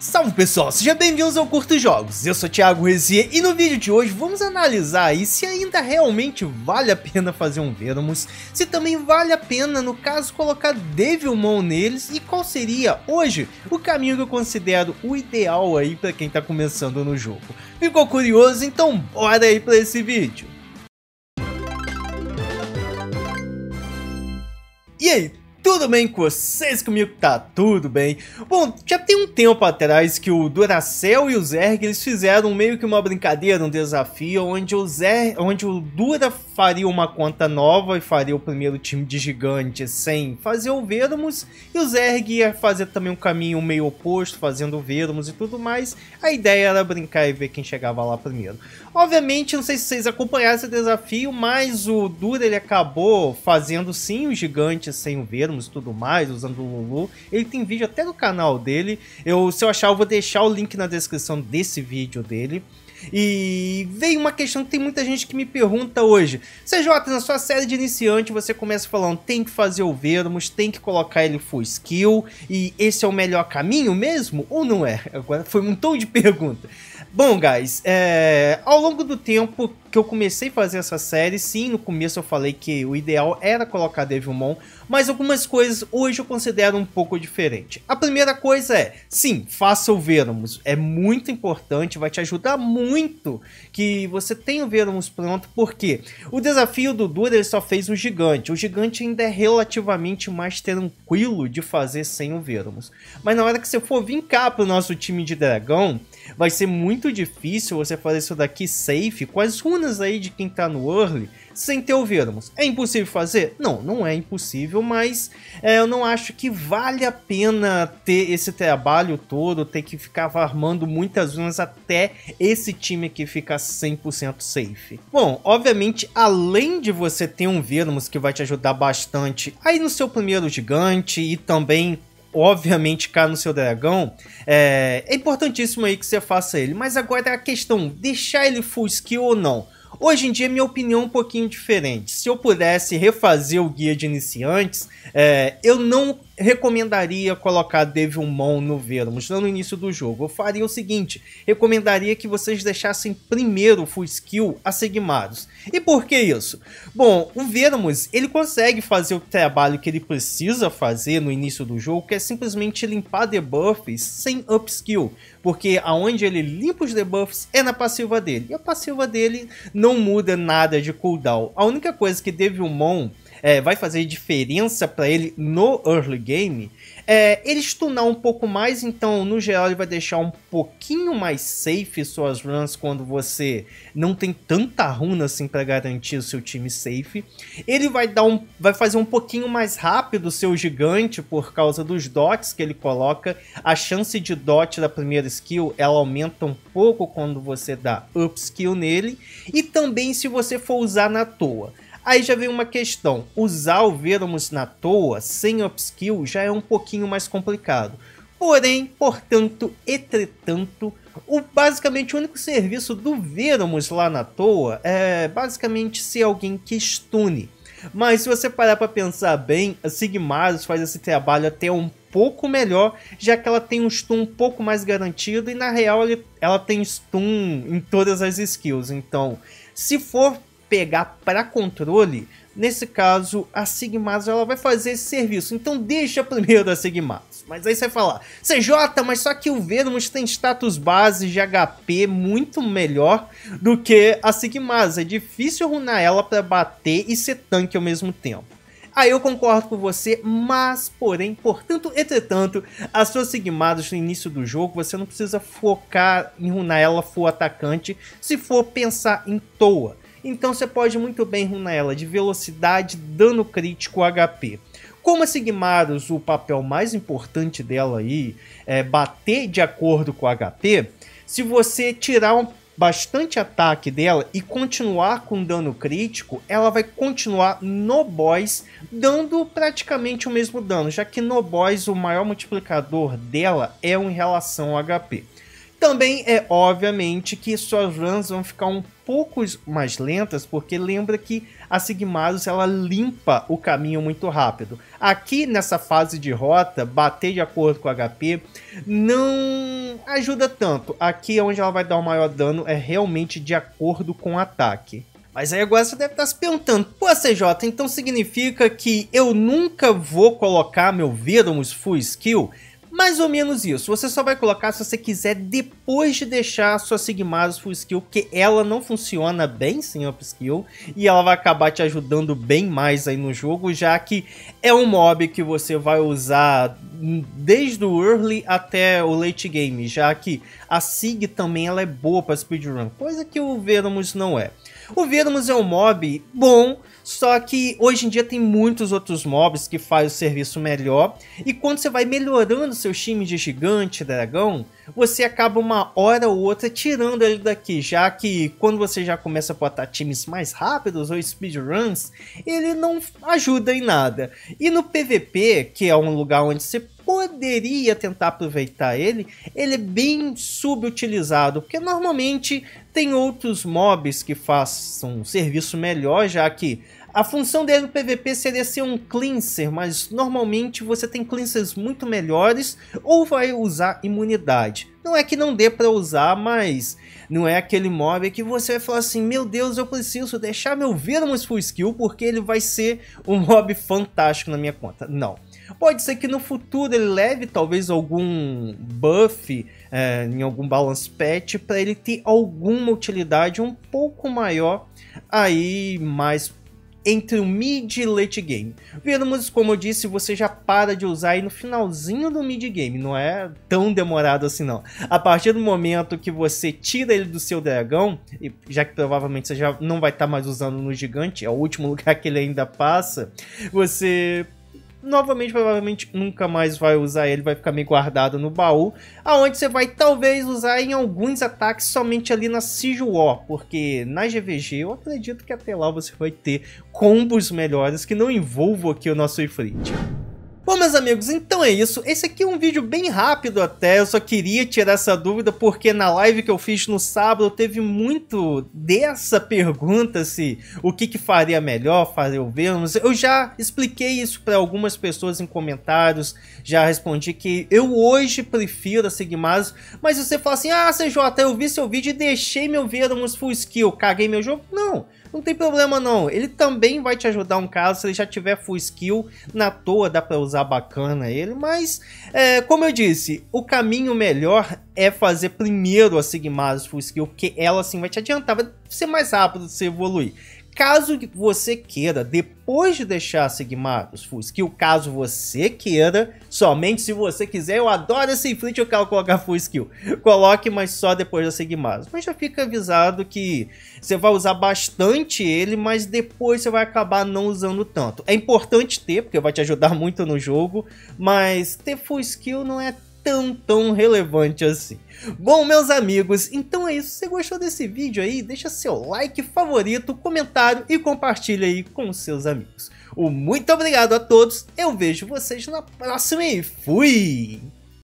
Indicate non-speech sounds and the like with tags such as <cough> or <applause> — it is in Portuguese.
Salve pessoal, sejam bem-vindos ao Curto Jogos, eu sou Thiago Rezier e no vídeo de hoje vamos analisar aí se ainda realmente vale a pena fazer um Venomous, se também vale a pena no caso colocar Devilmon neles e qual seria hoje o caminho que eu considero o ideal aí para quem está começando no jogo. Ficou curioso? Então bora aí para esse vídeo! E aí, tudo bem com vocês? Comigo tá tudo bem. Bom, já tem um tempo atrás que o Duracell e o Zerg eles fizeram meio que uma brincadeira, um desafio, onde o, Zer, onde o Dura faria uma conta nova e faria o primeiro time de gigantes sem fazer o Vermos, e o Zerg ia fazer também um caminho meio oposto, fazendo o Vermos e tudo mais. A ideia era brincar e ver quem chegava lá primeiro. Obviamente, não sei se vocês acompanharam esse desafio, mas o Dura ele acabou fazendo sim o gigante sem o Vermos, e tudo mais, usando o Lulu. Ele tem vídeo até no canal dele. Eu, se eu achar, eu vou deixar o link na descrição desse vídeo dele. E veio uma questão que tem muita gente que me pergunta hoje. CJ, na sua série de iniciante, você começa falando, tem que fazer o Vermos, tem que colocar ele full skill, e esse é o melhor caminho mesmo? Ou não é? Agora foi um tom de pergunta. Bom, guys, é... ao longo do tempo que eu comecei a fazer essa série, sim, no começo eu falei que o ideal era colocar Devilmon, mas algumas coisas hoje eu considero um pouco diferente. A primeira coisa é, sim, faça o Vermos. É muito importante, vai te ajudar muito que você tenha o Vermos pronto, porque o desafio do Dura ele só fez o gigante. O gigante ainda é relativamente mais tranquilo de fazer sem o Vermos. Mas na hora que você for vincar para pro nosso time de dragão, vai ser muito muito difícil você fazer isso daqui safe com as runas aí de quem tá no early sem ter o Vermos. É impossível fazer? Não, não é impossível, mas é, eu não acho que vale a pena ter esse trabalho todo, ter que ficar armando muitas runas até esse time que fica 100% safe. Bom, obviamente, além de você ter um Vermos que vai te ajudar bastante aí no seu primeiro gigante e também obviamente cá no seu dragão, é, é importantíssimo aí que você faça ele. Mas agora é a questão, deixar ele full skill ou não? Hoje em dia, minha opinião é um pouquinho diferente. Se eu pudesse refazer o guia de iniciantes, é, eu não recomendaria colocar Devilmon no Vermos, não no início do jogo. Eu faria o seguinte, recomendaria que vocês deixassem primeiro o Full Skill a Segmaros. E por que isso? Bom, o Vermos, ele consegue fazer o trabalho que ele precisa fazer no início do jogo, que é simplesmente limpar debuffs sem upskill, porque aonde ele limpa os debuffs é na passiva dele, e a passiva dele não muda nada de cooldown. A única coisa que Devilmon é, vai fazer diferença para ele no early game é ele stunar um pouco mais, então no geral ele vai deixar um pouquinho mais safe suas runs quando você não tem tanta runa assim para garantir o seu time safe. Ele vai dar um vai fazer um pouquinho mais rápido o seu gigante por causa dos dots que ele coloca. A chance de dot da primeira skill, ela aumenta um pouco quando você dá up skill nele e também se você for usar na toa. Aí já vem uma questão, usar o Vermos na toa, sem upskill, já é um pouquinho mais complicado. Porém, portanto, entretanto, o basicamente o único serviço do Vermos lá na toa é basicamente ser alguém que stune. Mas se você parar para pensar bem, a Sigmarus faz esse trabalho até um pouco melhor, já que ela tem um stun um pouco mais garantido e na real ela tem stun em todas as skills. Então, se for pegar para controle, nesse caso a Sigmatos ela vai fazer esse serviço. Então deixa primeiro a Sigmatos. Mas aí você vai falar, CJ, mas só que o Vermos tem status base de HP muito melhor do que a Sigmatos. É difícil runar ela para bater e ser tanque ao mesmo tempo. Aí ah, eu concordo com você, mas, porém, portanto, entretanto, as suas sigmadas no início do jogo, você não precisa focar em runar ela for atacante se for pensar em toa. Então você pode muito bem runar ela de velocidade, dano crítico, HP. Como a Sigmarus, o papel mais importante dela aí é bater de acordo com o HP, se você tirar um bastante ataque dela e continuar com dano crítico, ela vai continuar no boss dando praticamente o mesmo dano, já que no boss o maior multiplicador dela é em relação ao HP. Também é obviamente que suas runs vão ficar um pouco mais lentas, porque lembra que a Sigmarus ela limpa o caminho muito rápido. Aqui nessa fase de rota, bater de acordo com o HP não ajuda tanto. Aqui é onde ela vai dar o maior dano é realmente de acordo com o ataque. Mas aí agora você deve estar tá se perguntando, pô CJ, então significa que eu nunca vou colocar meu Venomous Full Skill? Mais ou menos isso. Você só vai colocar se você quiser depois de deixar a sua Sigmaris Full Skill, porque ela não funciona bem sem Upskill, e ela vai acabar te ajudando bem mais aí no jogo, já que é um mob que você vai usar desde o early até o late game, já que a SIG também ela é boa para speedrun, coisa que o Venomous não é. O Venomous é um mob bom, só que hoje em dia tem muitos outros mobs que fazem o serviço melhor. E quando você vai melhorando seu time de gigante, dragão, você acaba uma hora ou outra tirando ele daqui, já que quando você já começa a botar times mais rápidos ou speedruns, ele não ajuda em nada. E no PVP, que é um lugar onde você poderia tentar aproveitar ele, ele é bem subutilizado, porque normalmente tem outros mobs que façam um serviço melhor, já que a função dele no PVP seria ser um cleanser, mas normalmente você tem cleansers muito melhores ou vai usar imunidade. Não é que não dê para usar, mas não é aquele mob que você vai falar assim, meu Deus, eu preciso deixar meu Venomous full skill porque ele vai ser um mob fantástico na minha conta. Não. Pode ser que no futuro ele leve talvez algum buff é, em algum balance patch para ele ter alguma utilidade um pouco maior aí mais entre o mid e late game. Vermos, como eu disse, você já para de usar aí no finalzinho do mid game, não é tão demorado assim não. A partir do momento que você tira ele do seu dragão, já que provavelmente você já não vai estar tá mais usando no gigante, é o último <laughs> lugar que ele ainda passa, você novamente provavelmente nunca mais vai usar ele, vai ficar meio guardado no baú, aonde você vai talvez usar em alguns ataques somente ali na Siege War, porque na GVG eu acredito que até lá você vai ter combos melhores que não envolvam aqui o nosso Ifrit. Bom, meus amigos, então é isso. Esse aqui é um vídeo bem rápido até, eu só queria tirar essa dúvida porque na live que eu fiz no sábado teve muito dessa pergunta se o que, que faria melhor, fazer o Vênus. Eu já expliquei isso para algumas pessoas em comentários, já respondi que eu hoje prefiro a Sigmaris, mas você fala assim, ah, CJ, eu vi seu vídeo e deixei meu Vênus full skill, caguei meu jogo. Não, não tem problema não. Ele também vai te ajudar um caso, se ele já tiver full skill, na toa dá para usar bacana ele, mas é, como eu disse, o caminho melhor é fazer primeiro a Sigmaris full skill, porque ela assim vai te adiantar, vai ser mais rápido você evoluir. Caso você queira, depois de deixar Sigmatos Full Skill, caso você queira, somente se você quiser, eu adoro esse inflate, eu quero é colocar Full Skill. Coloque, mas só depois da Sigmatos. Mas já fica avisado que você vai usar bastante ele, mas depois você vai acabar não usando tanto. É importante ter, porque vai te ajudar muito no jogo, mas ter Full Skill não é tão, tão relevante assim. Bom, meus amigos, então é isso. Se você gostou desse vídeo aí, deixa seu like, favorito, comentário e compartilha aí com seus amigos. O muito obrigado a todos, eu vejo vocês na próxima e fui!